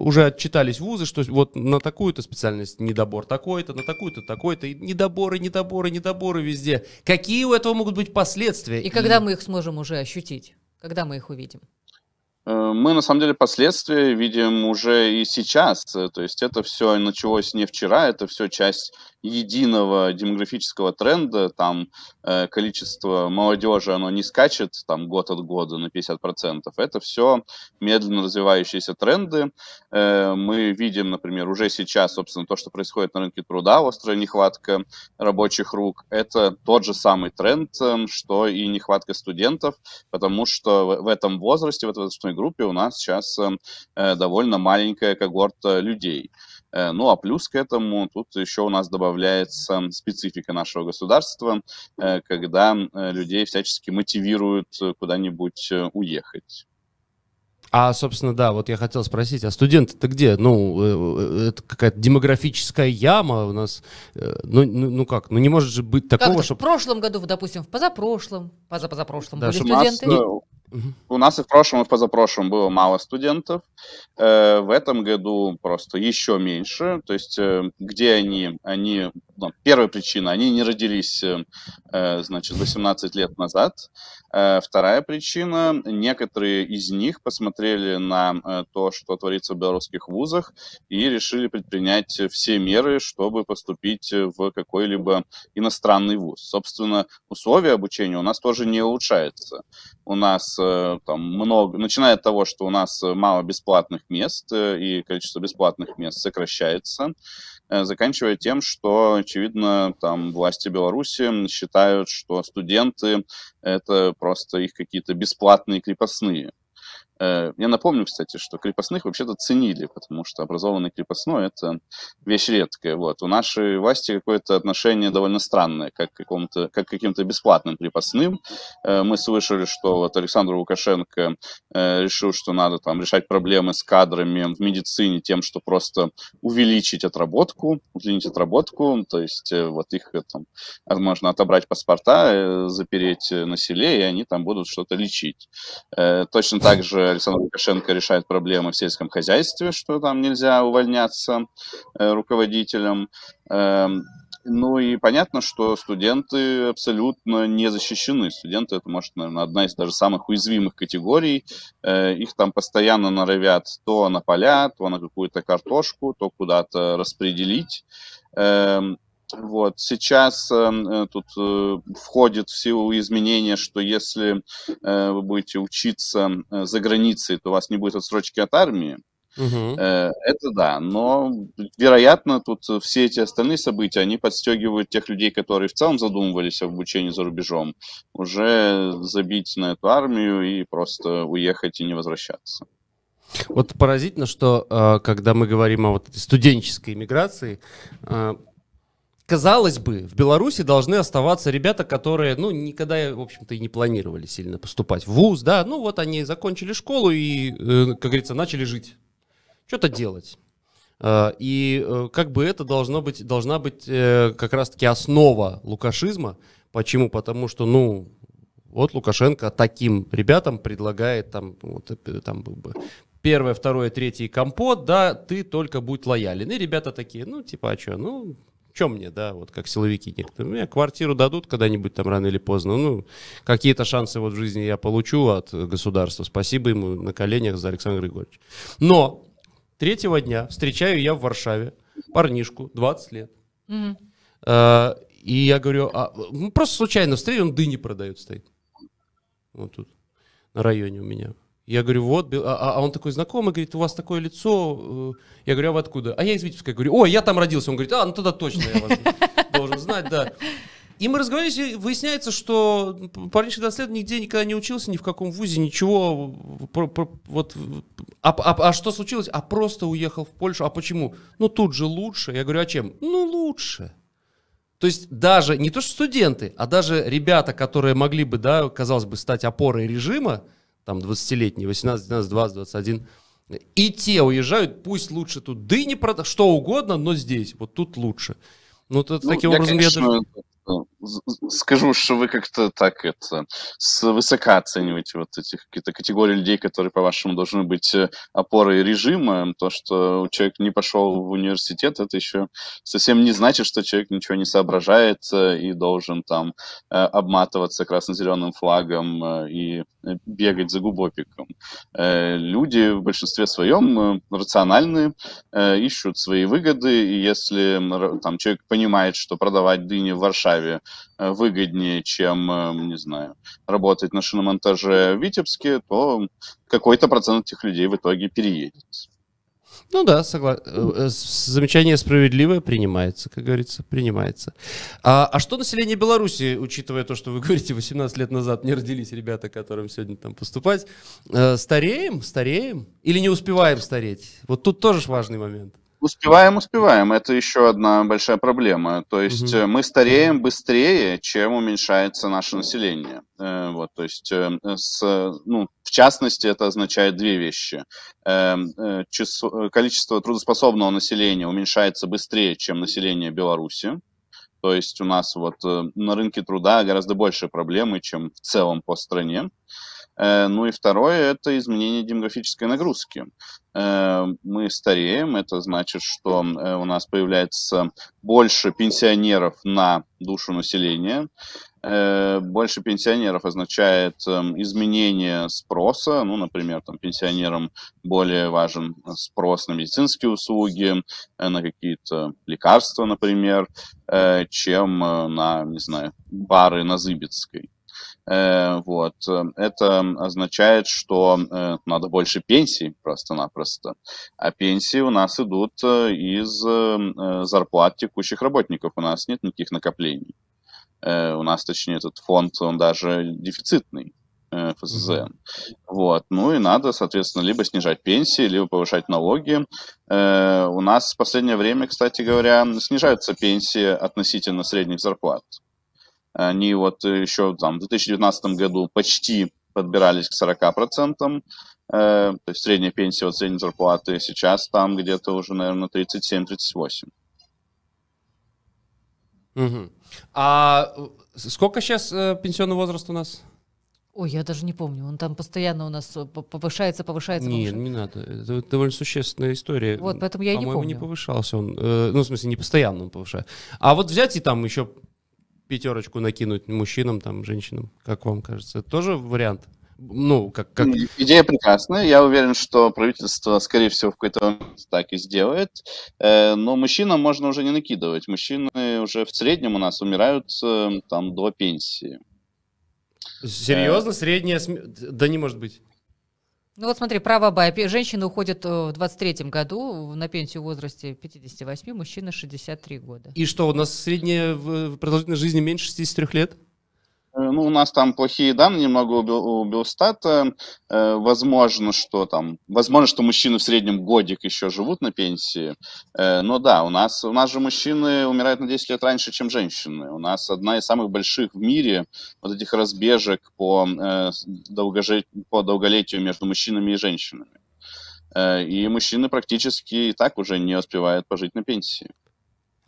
уже отчитались вузы, что вот на такую-то специальность недобор такой-то, на такую-то такой-то, и недоборы, недоборы, недоборы везде. Какие у этого могут быть последствия? И, и... когда мы их сможем уже ощутить? Когда мы их увидим? Э, мы, на самом деле, последствия видим уже и сейчас. То есть это все началось не вчера, это все часть единого демографического тренда, там э, количество молодежи, оно не скачет там год от года на 50%. Это все медленно развивающиеся тренды. Э, мы видим, например, уже сейчас, собственно, то, что происходит на рынке труда, острая нехватка рабочих рук, это тот же самый тренд, э, что и нехватка студентов, потому что в, в этом возрасте, в этой возрастной группе у нас сейчас э, довольно маленькая когорта людей. Э, ну а плюс к этому тут еще у нас добавляется специфика нашего государства, э, когда э, людей всячески мотивируют куда-нибудь уехать. А, собственно, да, вот я хотел спросить, а студенты-то где? Ну, это какая-то демографическая яма у нас. Ну, ну, ну как? Ну не может же быть такого, как чтобы... в прошлом году, допустим, в позапрошлом, позапозапрошлом да, были студенты. Нас, у нас и в прошлом, и в позапрошлом было мало студентов. Э, в этом году просто еще меньше. То есть, э, где они? Они ну, первая причина, они не родились, э, э значит, 18 лет назад. Э, вторая причина, некоторые из них посмотрели на э, то, что творится в белорусских вузах, и решили предпринять все меры, чтобы поступить в какой-либо иностранный вуз. Собственно, условия обучения у нас тоже не улучшаются. У нас э, там много, начиная от того, что у нас мало бесплатных мест, э, и количество бесплатных мест сокращается, Э, заканчивая тем, что, очевидно, там власти Беларуси считают, что студенты — это просто их какие-то бесплатные крепостные. Э, я напомню, кстати, что крепостных вообще-то ценили, потому что образованный крепостной – это вещь редкая. Вот. У нашей власти какое-то отношение довольно странное, как, какому-то, как каким-то бесплатным крепостным. Э, мы слышали, что вот Александр Лукашенко э, решил, что надо там решать проблемы с кадрами в медицине тем, что просто увеличить отработку, удлинить отработку, то есть вот их там можно отобрать паспорта, запереть на селе, и они там будут что-то лечить. Точно так же Александр Лукашенко решает проблемы в сельском хозяйстве, что там нельзя увольняться э, руководителям. Эм, ну и понятно, что студенты абсолютно не защищены. Студенты это, может, наверное, одна из даже самых уязвимых категорий. Э, их там постоянно норовят то на поля, то на какую-то картошку, то куда-то распределить. Эм, вот. Сейчас э, э, тут э, входит в силу изменения, что если э, вы будете учиться э, за границей, то у вас не будет отсрочки от армии. Угу. Э, это да, но, вероятно, тут все эти остальные события, они подстегивают тех людей, которые в целом задумывались о обучении за рубежом, уже забить на эту армию и просто уехать и не возвращаться. Вот поразительно, что э, когда мы говорим о вот студенческой иммиграции. Э, казалось бы, в Беларуси должны оставаться ребята, которые, ну, никогда, в общем-то, и не планировали сильно поступать в ВУЗ, да, ну, вот они закончили школу и, э, как говорится, начали жить, что-то делать. А, и э, как бы это должно быть, должна быть э, как раз-таки основа лукашизма. Почему? Потому что, ну, вот Лукашенко таким ребятам предлагает там, вот, там первое, второе, третье компот, да, ты только будь лоялен. И ребята такие, ну, типа, а что, ну, чем мне, да, вот как силовики некоторые. Мне квартиру дадут когда-нибудь там рано или поздно. Ну, какие-то шансы вот в жизни я получу от государства. Спасибо ему на коленях за Александр Григорьевич. Но третьего дня встречаю я в Варшаве парнишку, 20 лет. Mm-hmm. А, и я говорю, а, ну, просто случайно встретил, он дыни продает стоит. Вот тут, на районе у меня. Я говорю, вот, а, а, а он такой знакомый, говорит, у вас такое лицо. Э». Я говорю, а вы откуда? А я из Витебска. Я говорю, о, я там родился. Он говорит, а, ну тогда точно я вас должен знать, да. И мы разговаривали, и выясняется, что парень до лет нигде никогда не учился, ни в каком вузе, ничего. Про, про, вот, а, а, а что случилось? А просто уехал в Польшу. А почему? Ну, тут же лучше. Я говорю, а чем? Ну, лучше. То есть даже не то, что студенты, а даже ребята, которые могли бы, да, казалось бы, стать опорой режима, там 20-летние, 18, 19, 20, 21. И те уезжают, пусть лучше тут дыни, что угодно, но здесь, вот тут лучше. Ну, то ну таким я, образом, конечно, я даже скажу, что вы как-то так это высоко оцениваете вот этих какие-то категории людей, которые, по-вашему, должны быть э, опорой режима. То, что человек не пошел в университет, это еще совсем не значит, что человек ничего не соображает э, и должен там э, обматываться красно-зеленым флагом и бегать за губопиком. Люди в большинстве своем рациональны, ищут свои выгоды, и если там человек понимает, что продавать дыни в Варшаве Ярославе э, выгоднее, чем, эм, не знаю, работать на шиномонтаже в Витебске, то какой-то процент этих людей в итоге переедет. Ну да, согласен. Э, э, замечание справедливое принимается, как говорится, принимается. А, а что население Беларуси, учитывая то, что вы говорите, 18 лет назад не родились ребята, которым сегодня там поступать, стареем, стареем или не успеваем стареть? Вот тут тоже важный момент. Успеваем, успеваем. Это еще одна большая проблема. То есть угу. мы стареем быстрее, чем уменьшается наше население. Э, вот, то есть, э, с, ну, в частности, это означает две вещи. Число, количество трудоспособного населения уменьшается быстрее, чем население Беларуси. То есть у нас вот на рынке труда гораздо больше проблемы, чем в целом по стране. Э, ну и второе – это изменение демографической нагрузки. Э, мы стареем, это значит, что э, у нас появляется больше пенсионеров на душу населения. Больше пенсионеров означает изменение спроса. Ну, например, там, пенсионерам более важен спрос на медицинские услуги, на какие-то лекарства, например, чем на, не знаю, бары на Зыбецкой. Э, вот. Это означает, что э, надо больше пенсий просто-напросто. А пенсии у нас идут э, из зарплат текущих работников. У нас нет никаких накоплений. У нас, точнее, этот фонд, он даже дефицитный. ФСЗ. Вот. Ну и надо, соответственно, либо снижать пенсии, либо повышать налоги. Э, у нас в последнее время, кстати говоря, снижаются пенсии относительно средних зарплат. Они вот еще там, в 2019 году почти подбирались к 40%, э, то есть средняя пенсия от средней зарплаты сейчас там где-то уже, наверное, 37-38. Угу. А сколько сейчас э, пенсионный возраст у нас? Ой, я даже не помню. Он там постоянно у нас э, повышается, повышается, повышается. не надо. Это довольно существенная история. Вот, поэтому я и не помню. не повышался он. Э, ну, в смысле, не постоянно он повышает. А вот взять и там еще пятерочку накинуть мужчинам, там, женщинам, как вам кажется, это тоже вариант? Ну, как, как... Идея прекрасная. Я уверен, что правительство, скорее всего, в какой-то момент так и сделает. Э, но мужчинам можно уже не накидывать. Мужчины уже в среднем у нас умирают э, там до пенсии. Серьезно? Э. Средняя... Да не может быть. Ну вот смотри, право Абая. Женщины уходят э, в 23-м году на пенсию в возрасте 58, мужчина 63 года. И что, у нас средняя продолжительность жизни меньше 63 лет? Э, ну, у нас там плохие данные немного у Белстата. Э, возможно, что там... Возможно, что мужчины в среднем годик еще живут на пенсии. Э, но да, у нас, у нас же мужчины умирают на 10 лет раньше, чем женщины. У нас одна из самых больших в мире вот этих разбежек по, по долголетию между мужчинами и женщинами. И мужчины практически и так уже не успевают пожить на пенсии.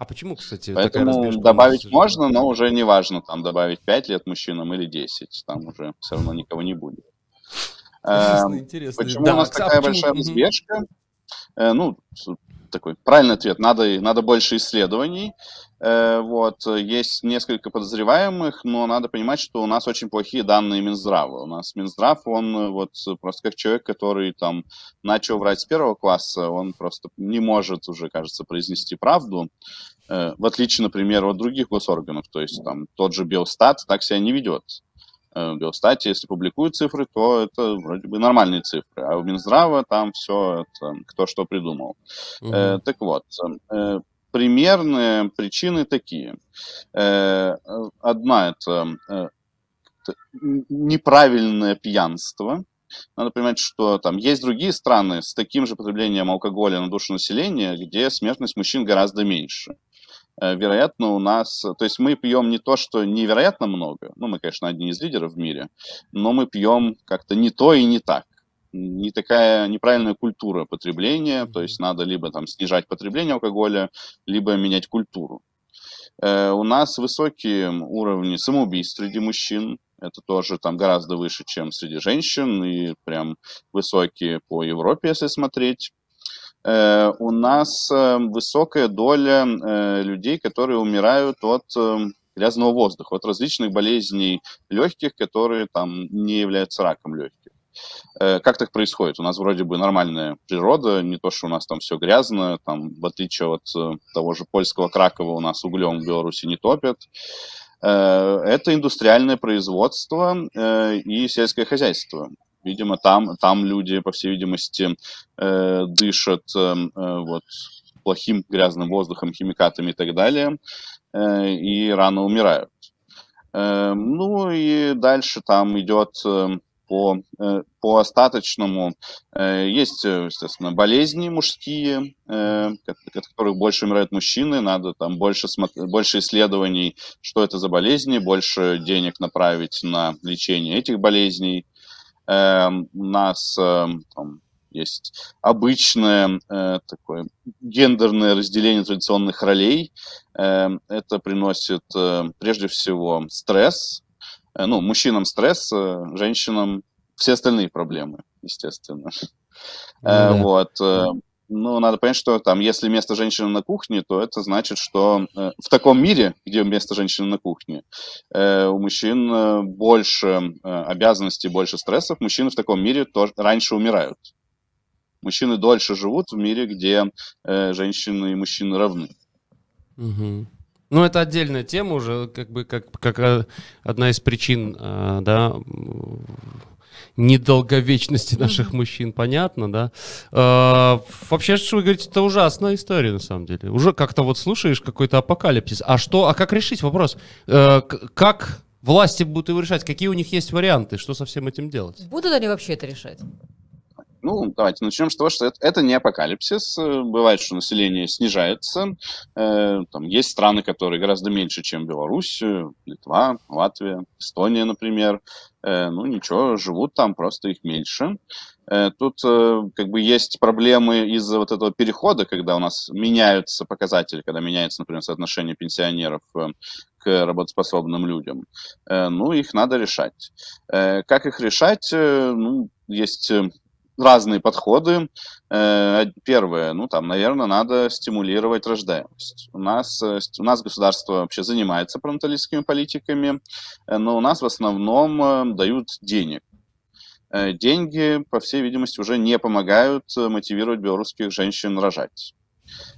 А почему, кстати, Поэтому такая добавить нас... можно, но уже не важно, там добавить 5 лет мужчинам или 10, там уже все равно никого не будет. Эм, интересно. Почему да, у нас а такая а большая разбежка? Э, ну, такой правильный ответ. Надо, надо больше исследований. Э, вот, есть несколько подозреваемых, но надо понимать, что у нас очень плохие данные Минздрава. У нас Минздрав, он э, вот просто как человек, который там начал врать с первого класса, он просто не может уже, кажется, произнести правду, э, в отличие, например, от других госорганов. То есть там тот же Белстат так себя не ведет. В Биостате, если публикуют цифры, то это вроде бы нормальные цифры, а у Минздрава там все это кто что придумал. Угу. Э, так вот, э, примерные причины такие. Э, одна это э, неправильное пьянство. Надо понимать, что там есть другие страны с таким же потреблением алкоголя на душу населения, где смертность мужчин гораздо меньше. Э, вероятно, у нас... То есть мы пьем не то, что невероятно много, ну, мы, конечно, одни из лидеров в мире, но мы пьем как-то не то и не так не такая неправильная культура потребления, то есть надо либо там снижать потребление алкоголя, либо менять культуру. Э, у нас высокие уровни самоубийств среди мужчин, это тоже там гораздо выше, чем среди женщин, и прям высокие по Европе, если смотреть. Э, у нас э, высокая доля э, людей, которые умирают от э, грязного воздуха, от различных болезней легких, которые там не являются раком легких. Э, как так происходит? У нас вроде бы нормальная природа, не то, что у нас там все грязно, там, в отличие от э, того же польского Кракова, у нас углем в Беларуси не топят. Э, это индустриальное производство и сельское хозяйство. Видимо, там, там люди, по всей видимости, дышат вот, плохим грязным воздухом, химикатами и так далее, и рано умирают. Ну и дальше там идет по, э, по остаточному. Э, есть, э, естественно, болезни мужские, от которых больше умирают мужчины, надо там больше, больше исследований, что это за болезни, больше денег направить на лечение этих болезней. У нас там, есть обычное э, такое гендерное разделение традиционных ролей. Э, это приносит э, прежде всего стресс, Э, ну, мужчинам стресс, э, женщинам все остальные проблемы, естественно. Ну э, да. Вот. Ну, надо понять, что там, если место женщины на кухне, то это значит, что в таком мире, где место женщины на кухне, у мужчин больше обязанностей, больше стрессов. Мужчины в таком мире тоже раньше умирают. Мужчины дольше живут в мире, где женщины и мужчины равны. Угу. Ну, это отдельная тема уже, как бы как, как одна из причин, э, да, недолговечности наших мужчин, понятно, да? А, вообще, что вы говорите, это ужасная история, на самом деле. Уже как-то вот слушаешь какой-то апокалипсис. А что, а как решить вопрос? А, как власти будут его решать? Какие у них есть варианты? Что со всем этим делать? Будут они вообще это решать? Ну, давайте начнем с того, что это, это не апокалипсис. Бывает, что население снижается. Э, там есть страны, которые гораздо меньше, чем Беларусь, э, Литва, Латвия, Эстония, например. Э, ну, ничего, живут там, просто их меньше. Э, тут э, как бы есть проблемы из-за вот этого перехода, когда у нас меняются показатели, когда меняется, например, соотношение пенсионеров э, к работоспособным людям. Э, ну, их надо решать. Как их решать? Ну, есть разные подходы. Э, первое, ну там, наверное, надо стимулировать рождаемость. У нас, э, у нас государство вообще занимается параменталистскими политиками, э, но у нас в основном дают денег. Деньги, по всей видимости, уже не помогают мотивировать белорусских женщин рожать.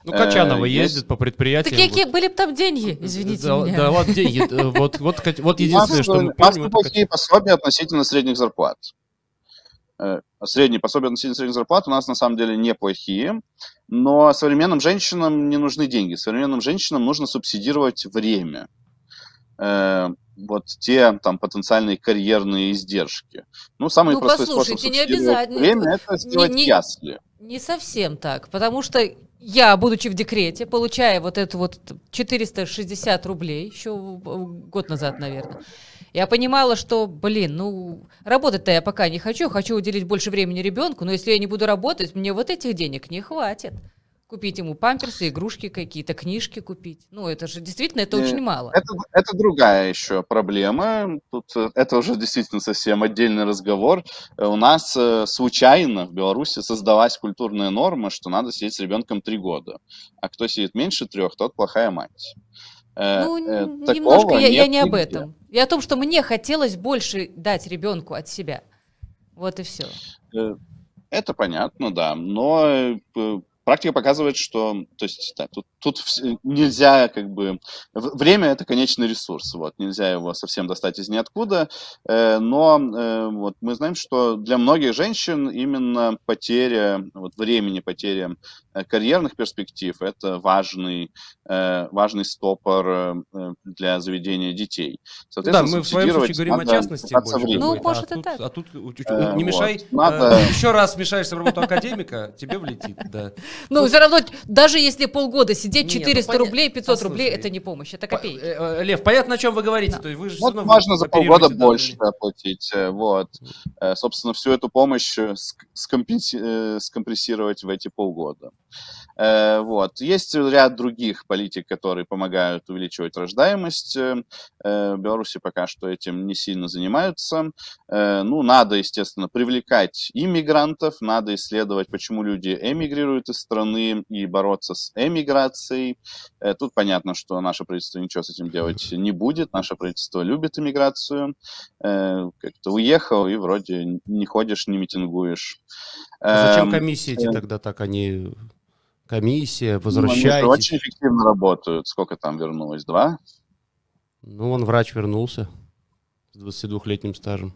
Ну, Качанова э, ездит есть... по предприятиям. Так какие вот. были бы там деньги, извините да, меня. Да, вот деньги. Вот, вот, единственное, что мы помним... Масса это... пособия относительно средних зарплат. Э, средние пособия на среднюю зарплату у нас на самом деле неплохие, но современным женщинам не нужны деньги. Современным женщинам нужно субсидировать время. Э, вот те там потенциальные карьерные издержки. Ну, самый ну, простой способ не время – это сделать не, не, ясли. Не совсем так, потому что я, будучи в декрете, получая вот это вот 460 рублей, еще э, год назад, наверное, я понимала, что, блин, ну, работать-то я пока не хочу, хочу уделить больше времени ребенку, но если я не буду работать, мне вот этих денег не хватит. Купить ему памперсы, игрушки какие-то, книжки купить. Ну, это же действительно, это не, очень мало. Это, это другая еще проблема. Тут э, это уже действительно совсем отдельный разговор. Э, у нас э, случайно в Беларуси создалась культурная норма, что надо сидеть с ребенком три года. А кто сидит меньше трех, тот плохая мать. Э, ну, э, немножко я, я не об этом. Я о том, что мне хотелось больше дать ребенку от себя. Вот и все. Э, это понятно, да. Но практика показывает, что... То есть, да, тут тут э, нельзя как бы... Время — это конечный ресурс, вот, нельзя его совсем достать из ниоткуда, э, но э, вот мы знаем, что для многих женщин именно потеря вот, времени, потеря карьерных перспектив — это важный, важный стопор для заведения детей. Да, мы в своем случае говорим о частности больше. Времени. Ну, может, а, и так. А тут а, не вот. мешай, надо... э, еще раз мешаешься в работу академика, тебе влетит, да. Ну, все равно, даже если полгода сидишь сидеть 400 Нет, ну, рублей, 500 послушай, рублей, это не помощь, это копейки. Э, э, Лев, понятно, о чем вы говорите. Да. То есть вы же вот можно за полгода да, больше оплатить, э, Вот. Собственно, всю эту помощь скомпенси- скомпрессировать в эти полгода. Э, вот. Есть ряд других политик, которые помогают увеличивать рождаемость. Э, э, в Беларуси пока что этим не сильно занимаются. Ну, надо, естественно, привлекать иммигрантов, надо исследовать, почему люди эмигрируют из страны и бороться с эмиграцией. Тут понятно, что наше правительство ничего с этим делать не будет. Наше правительство любит иммиграцию. Как-то уехал и вроде не ходишь, не митингуешь. А зачем эм, комиссии эти тогда так, они комиссия, возвращаете. Ну, они очень эффективно работают. Сколько там вернулось? Два? Ну, он врач вернулся с 22-летним стажем.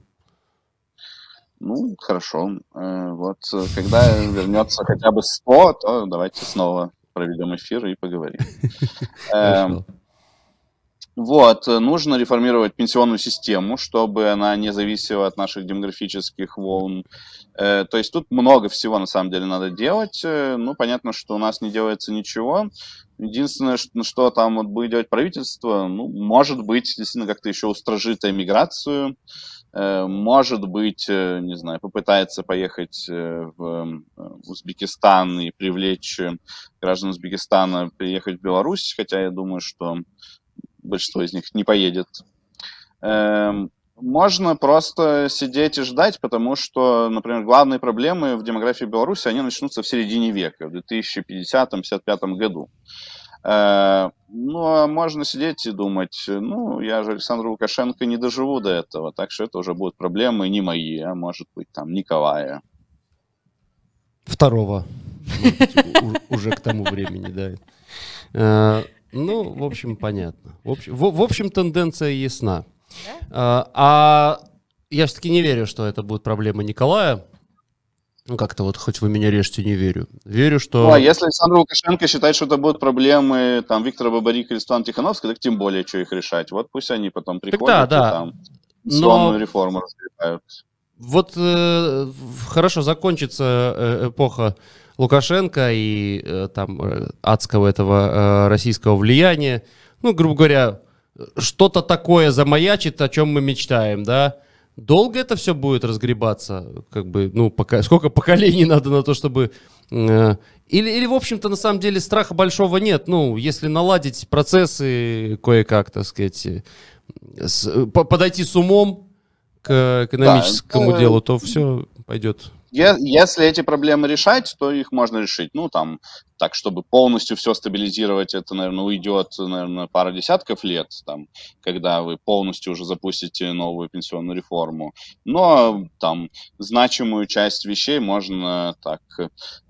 Ну, хорошо. Э, вот э, когда вернется хотя бы 100, то давайте снова проведем эфир и поговорим. Эм, ну вот, э, нужно реформировать пенсионную систему, чтобы она не зависела от наших демографических волн. Э, то есть тут много всего на самом деле надо делать. Э, ну, понятно, что у нас не делается ничего. Единственное, что, что там вот будет делать правительство, ну, может быть, действительно как-то еще устражит эмиграцию, может быть, не знаю, попытается поехать в Узбекистан и привлечь граждан Узбекистана приехать в Беларусь, хотя я думаю, что большинство из них не поедет. Эм, можно просто сидеть и ждать, потому что, например, главные проблемы в демографии Беларуси, они начнутся в середине века, в 2050-55 году. Эм, Но ну, а можно сидеть и думать, ну, я же Александру Лукашенко не доживу до этого, так что это уже будут проблемы не мои, а может быть, там, Николая. Второго. Ну, типа, уже к тому времени, да. Э, ну, в общем, понятно. В общем, в, в общем тенденция ясна. Да? А, а я все-таки не верю, что это будет проблема Николая. Ну, как-то вот, хоть вы меня режете, не верю. Верю, что... Ну, а если Александр Лукашенко считает, что это будут проблемы там Виктора Бабарика или Светланы Тихановской, так тем более, что их решать. Вот пусть они потом приходят так, да, да. и там Но... реформу развивают. Вот э, хорошо закончится э, эпоха Лукашенко и э, там э, адского этого э, российского влияния. Ну, грубо говоря, что-то такое замаячит, о чем мы мечтаем, да. Долго это все будет разгребаться, как бы, ну, пока, сколько поколений надо на то, чтобы... Э, или, или, в общем-то, на самом деле страха большого нет, ну, если наладить процессы кое-как, так сказать, с, подойти с умом к экономическому да, делу, то все пойдет если эти проблемы решать, то их можно решить. Ну, там, так, чтобы полностью все стабилизировать, это, наверное, уйдет, наверное, пара десятков лет, там, когда вы полностью уже запустите новую пенсионную реформу. Но там значимую часть вещей можно так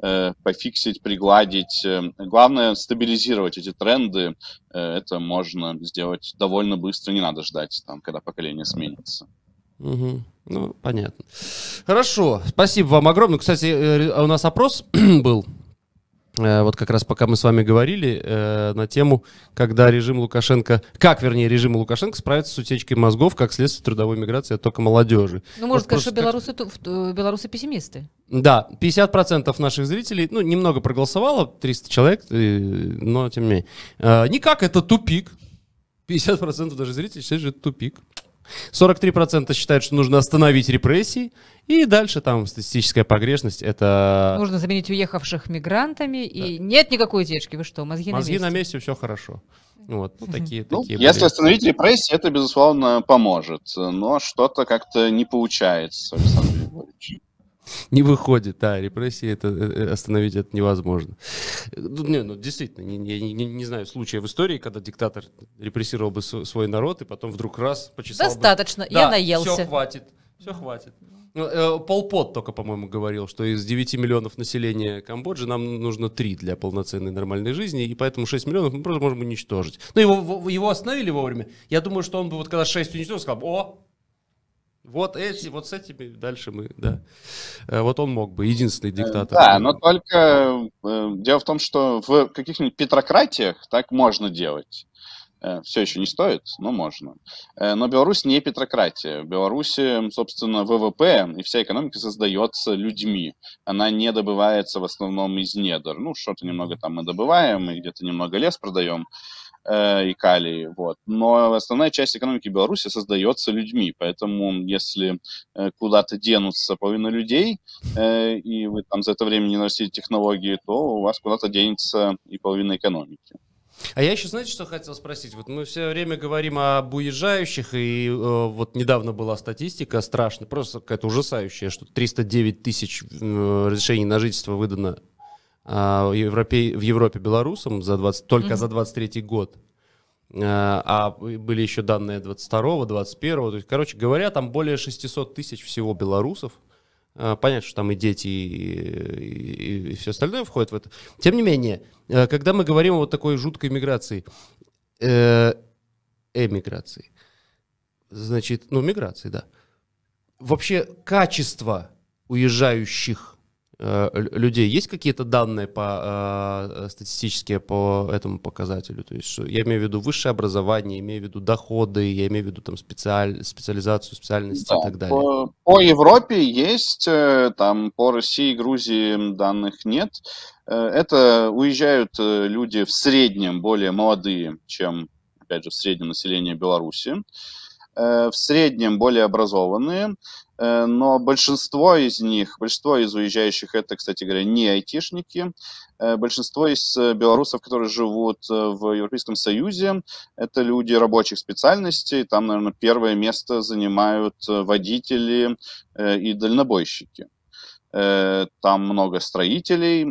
э, пофиксить, пригладить. Э, главное стабилизировать эти тренды. Э, это можно сделать довольно быстро, не надо ждать, там, когда поколение сменится. Угу. Ну, понятно. Хорошо, спасибо вам огромное. Кстати, э, а у нас опрос был, э, вот как раз пока мы с вами говорили э, на тему, когда режим Лукашенко, как, вернее, режим Лукашенко справится с утечкой мозгов, как следствие трудовой миграции от только молодежи. Ну, можно сказать, что белорусы, белорусы пессимисты. Да, 50% наших зрителей, ну, немного проголосовало, 300 человек, но тем не менее. никак, это тупик. 50% даже зрителей считают, что это тупик. 43% считают, что нужно остановить репрессии, и дальше там статистическая погрешность — это... Нужно заменить уехавших мигрантами, и нет никакой утечки, вы что, мозги, мозги на месте? Мозги на месте, все хорошо. Вот, ну, такие, ну, такие если были. остановить репрессии, это, безусловно, поможет, но что-то как-то не получается, Александр Григорьевич не выходит, да, репрессии, это, э, э, остановить это невозможно. Ну, не, ну, действительно, не, не, не, не знаю случая в истории, когда диктатор репрессировал бы свой народ и потом вдруг раз почесал Достаточно, бы. я да, наелся. все, хватит, все, хватит. Ну, э, Пол Пот только, по-моему, говорил, что из 9 миллионов населения Камбоджи нам нужно 3 для полноценной нормальной жизни, и поэтому 6 миллионов мы просто можем уничтожить. Но ну, его, его остановили вовремя. Я думаю, что он бы вот когда 6 уничтожил, сказал, о, вот эти, вот с этими дальше мы, да. Э, вот он мог бы, единственный э, диктатор. Да, но только э, дело в том, что в каких-нибудь петрократиях так можно делать. Все еще не стоит, но можно. Но Беларусь не петрократия. В Беларуси, собственно, ВВП и вся экономика создается людьми. Она не добывается в основном из недр. Ну, что-то немного там мы добываем, и где-то немного лес продаем э, и калий. Вот. Но основная часть экономики Беларуси создается людьми, поэтому если э, куда-то денутся половина людей, э, и вы там за это время не носите технологии, то у вас куда-то денется и половина экономики. А я еще, знаете, что хотел спросить? Вот мы все время говорим об уезжающих, и э, вот недавно была статистика страшная, просто какая-то ужасающая, что 309 тысяч э, разрешений на жительство выдано а, в Европе, в Европе белорусам за 20, только mm-hmm. за 23 год. А, а были еще данные 22-го, 21-го. То есть, короче говоря, там более 600 тысяч всего белорусов. А, понятно, что там и дети, и, и, и все остальное входит в это. Тем не менее, э, когда мы говорим о вот такой жуткой миграции, э, эмиграции, значит, ну, миграции, да. Вообще качество уезжающих Э, людей. Есть какие-то данные по, э, э, статистические по этому показателю? То есть что я имею в виду высшее образование, имею в виду доходы, я имею в виду там специаль, специализацию, специальности да, и так далее. По, по Европе есть, там по России и Грузии данных нет. Это уезжают люди в среднем более молодые, чем, опять же, в среднем население Беларуси в среднем более образованные. Э, но большинство из них, большинство из уезжающих, это, кстати говоря, не айтишники. Э, большинство из э, белорусов, которые живут в Европейском Союзе, это люди рабочих специальностей. Там, наверное, первое место занимают водители и дальнобойщики. Там много строителей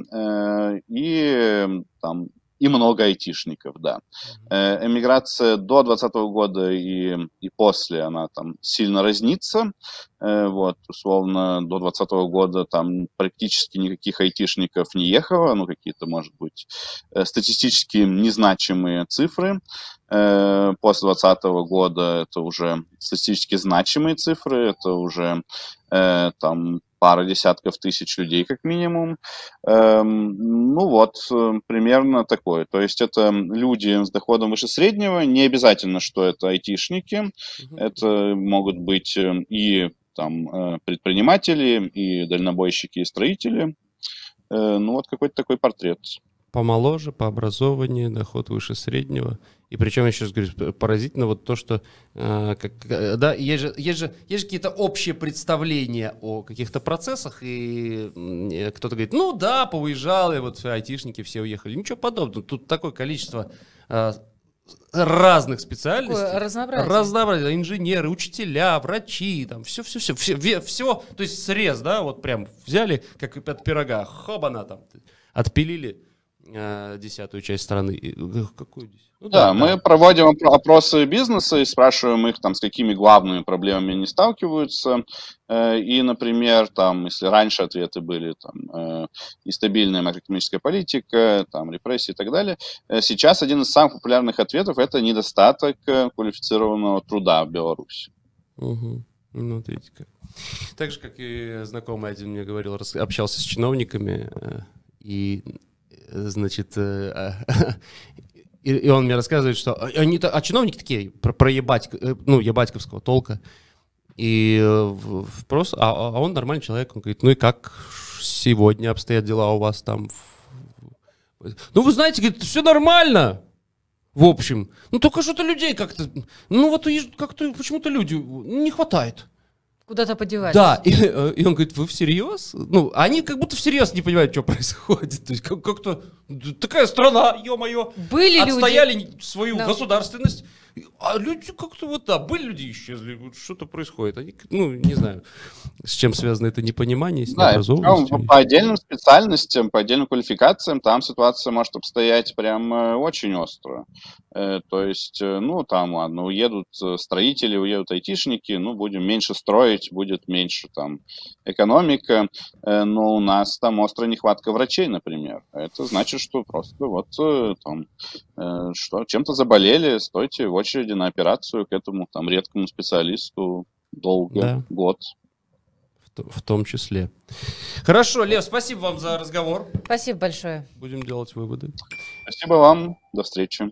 и там и много айтишников, да. Э, эмиграция до 2020 года и, и после, она там сильно разнится. Э, вот, условно, до 2020 года там практически никаких айтишников не ехало, ну, какие-то, может быть, э, статистически незначимые цифры. После 2020 года это уже статистически значимые цифры, это уже там пара десятков тысяч людей, как минимум. Эм, ну вот, эм, примерно такое. То есть это эм, люди с доходом выше среднего, не обязательно, что это айтишники, это могут быть и там э, предприниматели, и дальнобойщики, и строители. Э, ну вот какой-то такой портрет помоложе, по образованию, доход выше среднего. И причем, еще раз говорю, поразительно вот то, что... Э, как, э, да, есть же, есть же, есть же какие-то общие представления о каких-то процессах, и э, кто-то говорит, ну да, поуезжал, и вот айтишники все уехали. Ничего подобного. Тут такое количество э, разных специальностей. Такое разнообразие. Разнообразие. Инженеры, учителя, врачи, там все, все, все, все, все, то есть срез, да, вот прям взяли, как от пирога, хобана там, отпилили Э, десятую часть страны. Э, какую десятую? Ну, да, да, мы да. проводим опросы бизнеса и спрашиваем их, там, с какими главными проблемами они сталкиваются. Э, и, например, там, если раньше ответы были там, нестабильная макроэкономическая политика, там, репрессии и так далее, сейчас один из самых популярных ответов – это недостаток квалифицированного труда в Беларуси. Угу. Ну, видите как. Так же, как и знакомый один мне говорил, общался с чиновниками, и значит, э, а, и он мне рассказывает, что «А, они, а чиновники такие про, про ебать, э, ну, ебатьковского толка. И э, просто, а, а он нормальный человек, он говорит, ну и как сегодня обстоят дела у вас там? Ну вы знаете, говорит, все нормально, в общем. Ну только что-то людей как-то, ну вот как-то почему-то люди не хватает. Куда-то подевались. Да, и, э, и он говорит, вы всерьез? Ну, они как будто всерьез не понимают, что происходит. То есть как- то ну, такая страна, ё-моё. Были Отстояли люди... свою Но... государственность. А люди как-то вот, да, были люди исчезли, что-то происходит. Они, ну, не знаю, с чем связано это непонимание, с да, необразованностью. По отдельным специальностям, по отдельным квалификациям там ситуация может обстоять прям э, очень остро. Э, то есть, э, ну, там, ладно, уедут э, строители, уедут айтишники, ну, будем меньше строить, будет меньше там экономика, но у нас там острая нехватка врачей, например. Это значит, что просто вот там, что, чем-то заболели, стойте в очереди на операцию к этому там редкому специалисту долго, да. год, в том числе. Хорошо, Лев, спасибо вам за разговор. Спасибо большое. Будем делать выводы. Спасибо вам. До встречи.